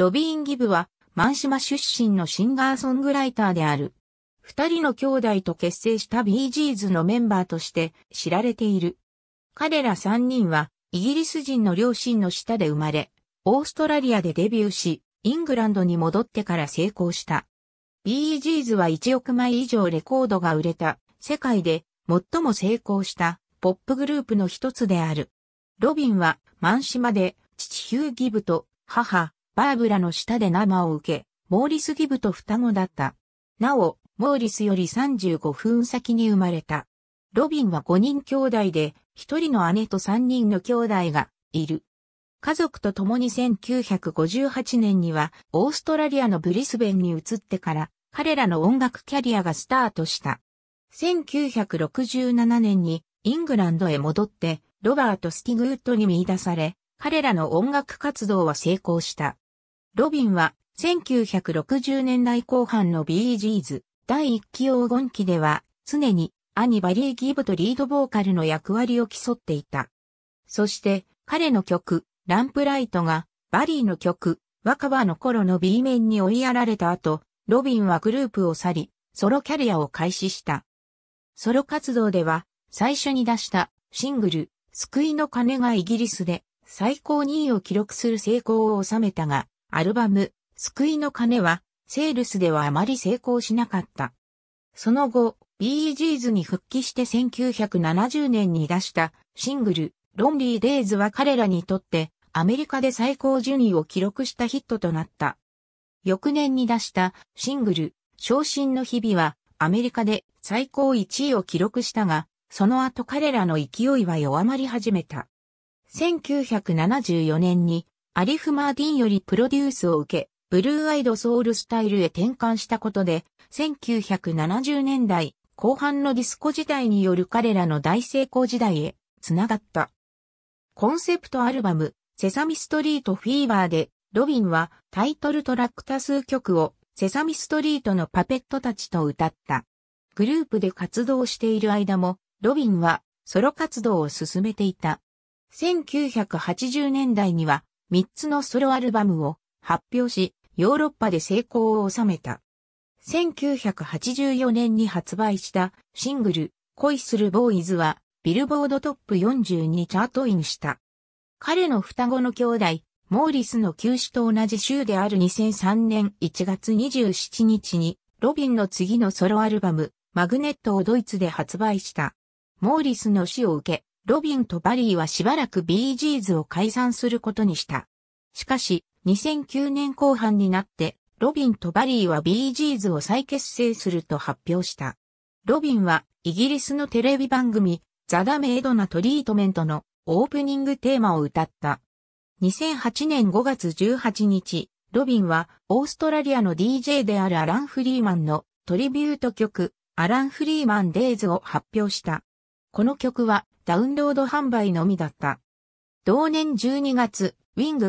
ロビーン・ギブは、マンシマ出身のシンガーソングライターである。二人の兄弟と結成したビージーズのメンバーとして知られている。彼ら三人は、イギリス人の両親の下で生まれ、オーストラリアでデビューし、イングランドに戻ってから成功した。ビージーズは1億枚以上レコードが売れた、世界で最も成功したポップグループの一つである。ロビンはマンシマで父ヒュー・ギブと母バーブラの下で生を受け、モーリス・ギブと双子だった。なお、モーリスより35分先に生まれた。ロビンは5人兄弟で、1人の姉と3人の兄弟がいる。家族と共に1958年には、オーストラリアのブリスベンに移ってから、彼らの音楽キャリアがスタートした。1967年にイングランドへ戻って、ロバート・スティグウッドに見出され、彼らの音楽活動は成功した。ロビンは1960年代後半の BGs 第1期黄金期では常に兄バリー・ギブとリードボーカルの役割を競っていた。そして彼の曲ランプライトがバリーの曲若葉の頃の B 面に追いやられた後、ロビンはグループを去り、ソロキャリアを開始した。ソロ活動では最初に出したシングル救いの鐘がイギリスで最高2位を記録する成功を収めたが、アルバム、救いの鐘は、セールスではあまり成功しなかった。その後、BG's に復帰して1970年に出したシングル、ロンリーデイズは彼らにとってアメリカで最高順位を記録したヒットとなった。翌年に出したシングル、昇進の日々はアメリカで最高1位を記録したが、その後彼らの勢いは弱まり始めた。1974年にアリフ・マーディンよりプロデュースを受け、ブルーアイドソウルスタイルへ転換したことで、1970年代後半のディスコ時代による彼らの大成功時代へつながった。コンセプトアルバム、セサミストリートフィーバーで、ロビンはタイトルトラック多数曲をセサミストリートのパペットたちと歌った。グループで活動している間も、ロビンはソロ活動を進めていた。1980年代には3つのソロアルバムを発表し、ヨーロッパで成功を収めた。1984年に発売したシングル恋するボーイズはビルボードトップ40にチャートインした。彼の双子の兄弟、モーリスの休止と同じ週である2003年1月27日にロビンの次のソロアルバムマグネットをドイツで発売した。モーリスの死を受け、ロビンとバリーはしばらくビージーズを解散することにした。しかし、2009年後半になって、ロビンとバリーはビージーズを再結成すると発表した。ロビンは、イギリスのテレビ番組、ザ・ダ・メイドなトリートメントのオープニングテーマを歌った。2008年5月18日、ロビンは、オーストラリアの DJ であるアラン・フリーマンのトリビュート曲、アラン・フリーマン・デイズを発表した。この曲は、ダウンロード販売のみだった。同年12月、ウィング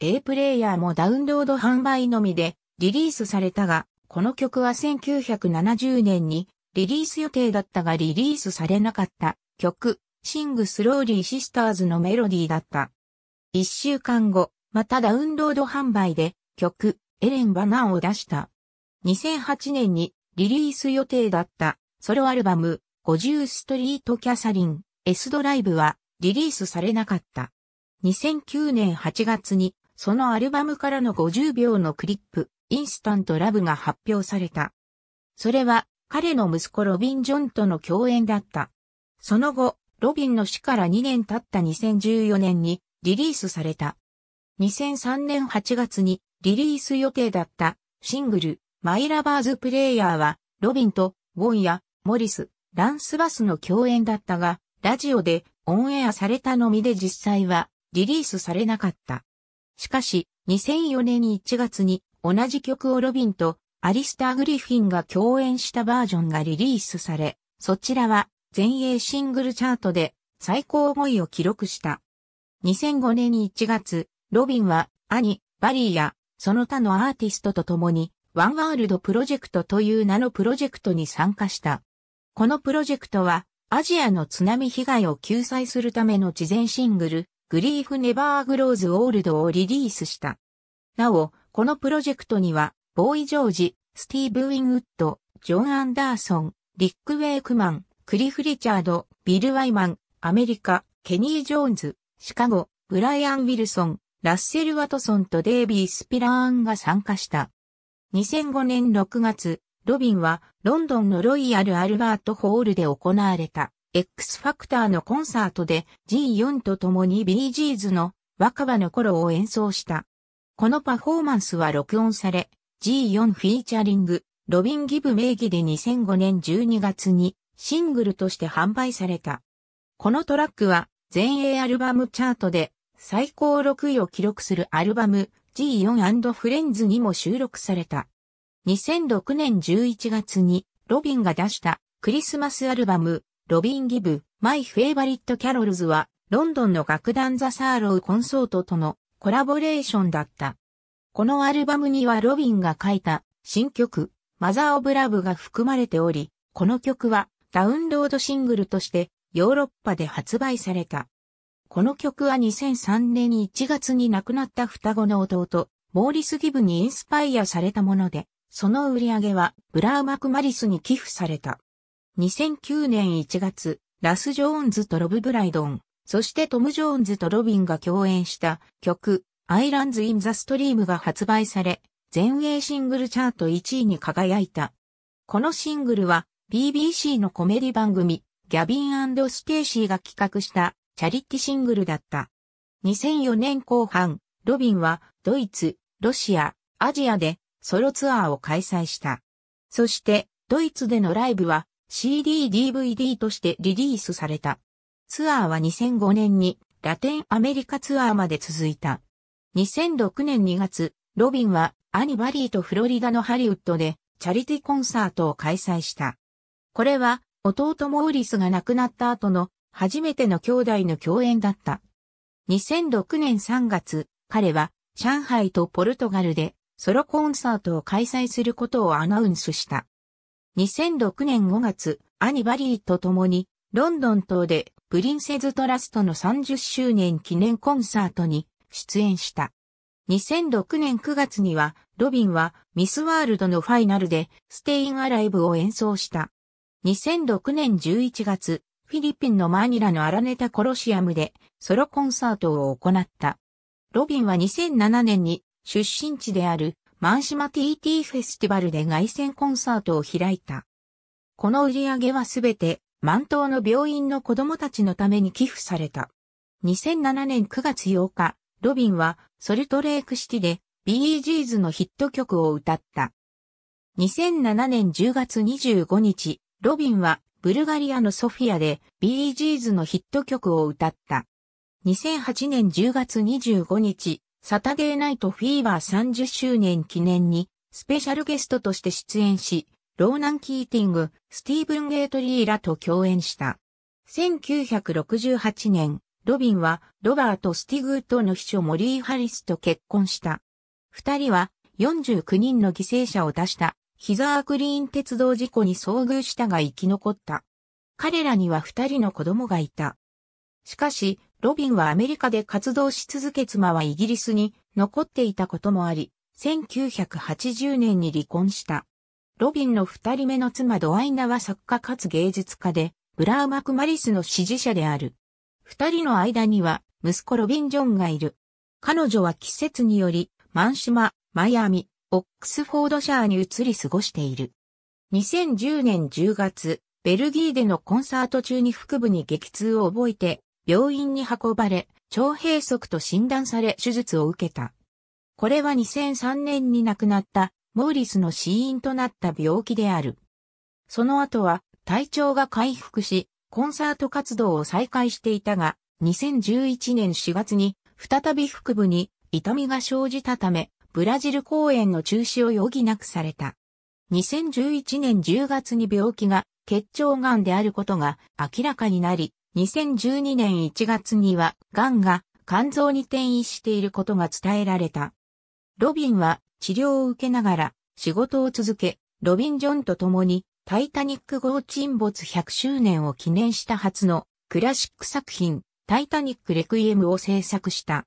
A プレイヤーもダウンロード販売のみでリリースされたが、この曲は1970年にリリース予定だったがリリースされなかった曲、シングスローリーシスターズのメロディーだった。一週間後、またダウンロード販売で曲、エレン・バナーを出した。2008年にリリース予定だったソロアルバム、50ストリート・キャサリン、S ドライブはリリースされなかった。2009年8月にそのアルバムからの50秒のクリップ、インスタントラブが発表された。それは彼の息子ロビン・ジョンとの共演だった。その後、ロビンの死から2年経った2014年にリリースされた。2003年8月にリリース予定だったシングル、マイラバーズプレイヤーは、ロビンと、ウォンや、モリス、ランスバスの共演だったが、ラジオでオンエアされたのみで実際はリリースされなかった。しかし、2004年1月に同じ曲をロビンとアリスター・グリフィンが共演したバージョンがリリースされ、そちらは全英シングルチャートで最高5位を記録した。2005年1月、ロビンは兄、バリーやその他のアーティストと共にワンワールドプロジェクトという名のプロジェクトに参加した。このプロジェクトはアジアの津波被害を救済するための事前シングル、グリーフネバーグローズオールドをリリースした。なお、このプロジェクトには、ボーイ・ジョージ、スティーブ・ウィンウッド、ジョン・アンダーソン、リック・ウェイクマン、クリフ・リチャード、ビル・ワイマン、アメリカ、ケニー・ジョーンズ、シカゴ、ブライアン・ウィルソン、ラッセル・ワトソンとデイビー・スピラーンが参加した。2005年6月、ロビンはロンドンのロイヤル・アルバート・ホールで行われた X ファクターのコンサートで G4 と共に BG's の若葉の頃を演奏した。このパフォーマンスは録音され G4 フィーチャリングロビン・ギブ名義で2005年12月にシングルとして販売された。このトラックは全英アルバムチャートで最高6位を記録するアルバム G4& フレンズにも収録された。2006年11月にロビンが出したクリスマスアルバム、ロビンギブ、マイフェイバリットキャロルズは、ロンドンの楽団ザ・サーローコンソートとのコラボレーションだった。このアルバムにはロビンが書いた新曲、マザー・オブ・ラブが含まれており、この曲はダウンロードシングルとしてヨーロッパで発売された。この曲は2003年1月に亡くなった双子の弟、モーリス・ギブにインスパイアされたもので、その売り上げはブラウマクマリスに寄付された。2009年1月、ラス・ジョーンズとロブ・ブライドン、そしてトム・ジョーンズとロビンが共演した曲、アイランズ・イン・ザ・ストリームが発売され、全英シングルチャート1位に輝いた。このシングルは BBC のコメディ番組、ギャビンスペーシーが企画したチャリティシングルだった。2004年後半、ロビンはドイツ、ロシア、アジアでソロツアーを開催した。そして、ドイツでのライブは CD-DVD としてリリースされた。ツアーは2005年にラテンアメリカツアーまで続いた。2006年2月、ロビンはアニバリーとフロリダのハリウッドでチャリティコンサートを開催した。これは弟モーリスが亡くなった後の初めての兄弟の共演だった。2006年3月、彼は上海とポルトガルでソロコンサートを開催することをアナウンスした。2006年5月、アニバリーと共に、ロンドン島でプリンセズトラストの30周年記念コンサートに出演した。2006年9月には、ロビンはミスワールドのファイナルでステインアライブを演奏した。2006年11月、フィリピンのマニラのアラネタコロシアムでソロコンサートを行った。ロビンは2007年に出身地であるマンシマ TT フェスティバルで外旋コンサートを開いた。この売り上げはすべて満島の病院の子供たちのために寄付された。2007年9月8日、ロビンはソルトレークシティで BEGs のヒット曲を歌った。2007年10月25日、ロビンはブルガリアのソフィアで BEGs のヒット曲を歌った。2008年10月25日、サタデーナイトフィーバー30周年記念に、スペシャルゲストとして出演し、ローナン・キーティング、スティーブン・ゲートリーらと共演した。1968年、ロビンは、ロバート・スティグートの秘書モリー・ハリスと結婚した。二人は、49人の犠牲者を出した、ヒザークリーン鉄道事故に遭遇したが生き残った。彼らには二人の子供がいた。しかし、ロビンはアメリカで活動し続け妻はイギリスに残っていたこともあり、1980年に離婚した。ロビンの二人目の妻ドワイナは作家かつ芸術家で、ブラウマクマリスの支持者である。二人の間には息子ロビン・ジョンがいる。彼女は季節により、マンシマ、マイアミ、オックスフォードシャーに移り過ごしている。2010年10月、ベルギーでのコンサート中に腹部に激痛を覚えて、病院に運ばれ、腸閉塞と診断され手術を受けた。これは2003年に亡くなったモーリスの死因となった病気である。その後は体調が回復し、コンサート活動を再開していたが、2011年4月に再び腹部に痛みが生じたため、ブラジル公演の中止を余儀なくされた。2011年10月に病気が結腸癌であることが明らかになり、2012年1月には、ンが肝臓に転移していることが伝えられた。ロビンは治療を受けながら仕事を続け、ロビン・ジョンと共にタイタニック号沈没100周年を記念した初のクラシック作品タイタニック・レクイエムを制作した。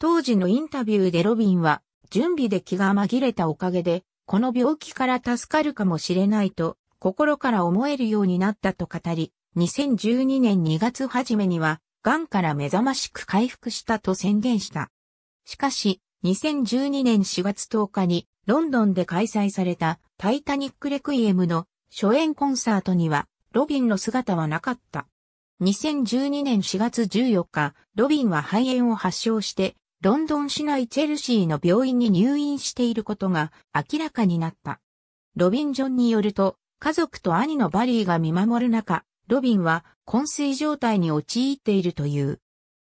当時のインタビューでロビンは準備で気が紛れたおかげでこの病気から助かるかもしれないと心から思えるようになったと語り、2012年2月初めには、癌から目覚ましく回復したと宣言した。しかし、2012年4月10日に、ロンドンで開催されたタイタニックレクイエムの初演コンサートには、ロビンの姿はなかった。2012年4月14日、ロビンは肺炎を発症して、ロンドン市内チェルシーの病院に入院していることが明らかになった。ロビン・ジョンによると、家族と兄のバリーが見守る中、ロビンは昏睡状態に陥っているという。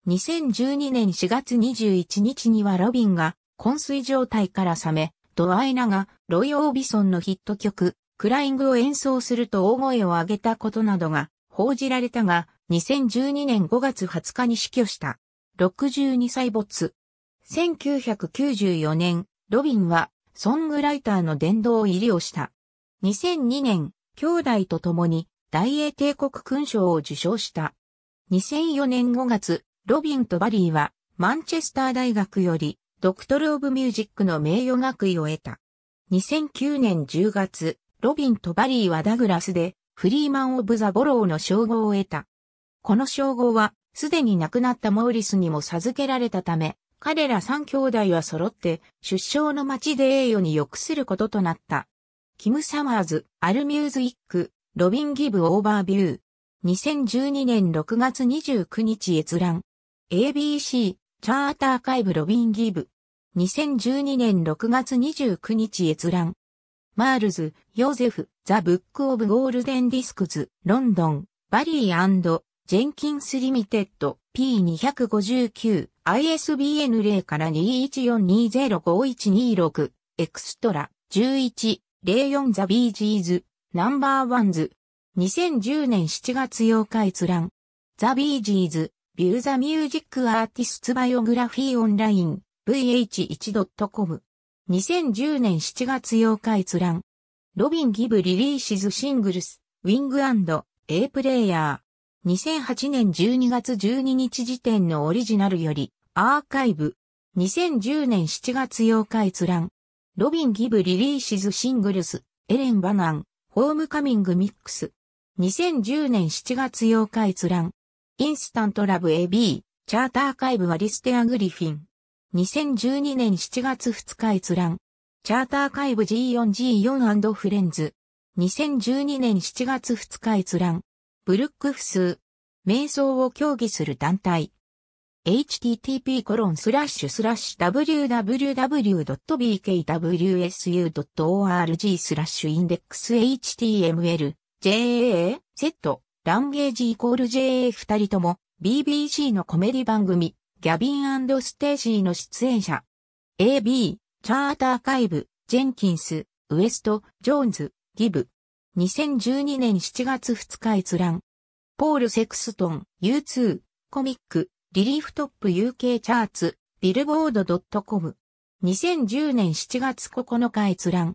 2012年4月21日にはロビンが昏睡状態から覚め、ドアイナがロイ・オービソンのヒット曲、クライングを演奏すると大声を上げたことなどが報じられたが、2012年5月20日に死去した。62歳没。1994年、ロビンはソングライターの殿堂入りをした。2002年、兄弟と共に大英帝国勲章を受章した。2004年5月、ロビンとバリーは、マンチェスター大学より、ドクトル・オブ・ミュージックの名誉学位を得た。2009年10月、ロビンとバリーはダグラスで、フリーマン・オブ・ザ・ボローの称号を得た。この称号は、すでに亡くなったモーリスにも授けられたため、彼ら三兄弟は揃って、出生の町で栄誉に良くすることとなった。キム・サマーズ、アルミューズ・イック、ロビン・ギブ・オーバービュー。2012年6月29日閲覧。ABC、チャーターカイブ・ロビン・ギブ。2012年6月29日閲覧。マールズ、ヨゼフ、ザ・ブック・オブ・ゴールデン・ディスクズ、ロンドン、バリージェンキンス・リミテッド、P259、ISBN 0から2 1 4 2 0 5 1 2 6エクストラ、11、04ザ・ビージーズ、ナンバーワンズ。2010年7月8日閲覧。ザ・ビージーズ、ビューザ・ミュージック・アーティスツ・バイオグラフィー・オンライン、vh1.com。2010年7月8日閲覧。ロビン・ギブ・リリーシズ・シングルス、ウィング &A プレイヤー。2008年12月12日時点のオリジナルより、アーカイブ。2010年7月8日閲覧。ロビン・ギブ・リリーシズ・シングルス、エレン・バナン、ホームカミングミックス。2010年7月8日閲覧。インスタントラブ AB、チャーターカイブはリステア・グリフィン。2012年7月2日閲覧。チャーターカイブ G4G4& フレンズ。2012年7月2日閲覧。ブルックフス。瞑想を協議する団体。http://www.bkWS.org u スラッシュインデックス HTML JAA Z ランゲージイコール JA 二人とも BBC のコメディ番組ギャビンステージーの出演者 AB チャーターカイブジェンキンスウエストジョーンズギブ2012年7月2日閲覧ポール・セクストン U2 コミックリリーフトップ UK チャーツ、ビルボード .com。2010年7月9日閲覧。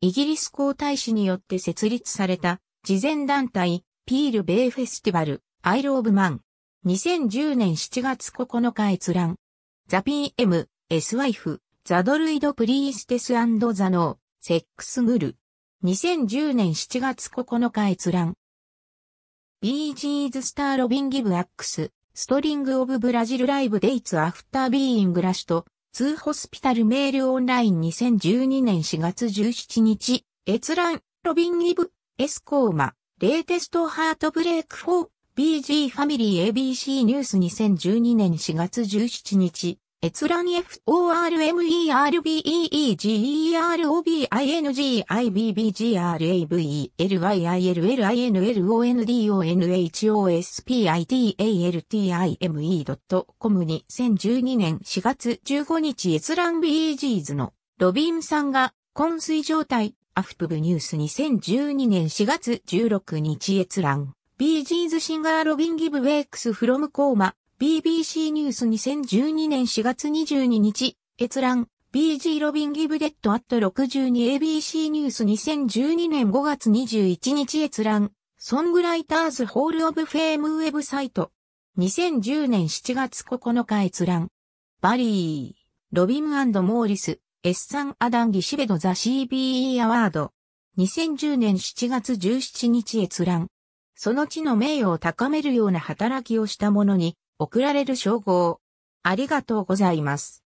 イギリス皇太子によって設立された、慈善団体、ピールベイフェスティバル、アイローブマン。2010年7月9日閲覧。ザピエム、エス・ワイフ、ザドルイドプリーステスザノー、セックスグル。2010年7月9日閲覧。ビージーズスターロビンギブアックス。ストリングオブブラジルライブデイツアフタービーイングラシと、ツーホスピタルメールオンライン2012年4月17日、閲覧、ロビンイブ、エスコーマ、レイテストハートブレイクフォー、BG ファミリー ABC ニュース2012年4月17日、閲覧 f o r m e r b e r o b i n g i b g r l y l y l o n d o n h o s p i t i m e c o m 2012年4月15日閲覧 BGs のロビンさんが昏睡状態アフプブニュース2012年4月16日閲覧 BGs シンガーロビンギブウェイクスフロムコーマ BBC ニュース2012年4月22日、閲覧、BG ロビンギブデッドアット 62ABC ニュース2012年5月21日閲覧、ソングライターズホールオブフェームウェブサイト。2010年7月9日閲覧。バリー、ロビンモーリス、エッサン・アダン・ギシベド・ザ・ CBE アワード。2010年7月17日閲覧。その地の名誉を高めるような働きをした者に、贈られる称号。ありがとうございます。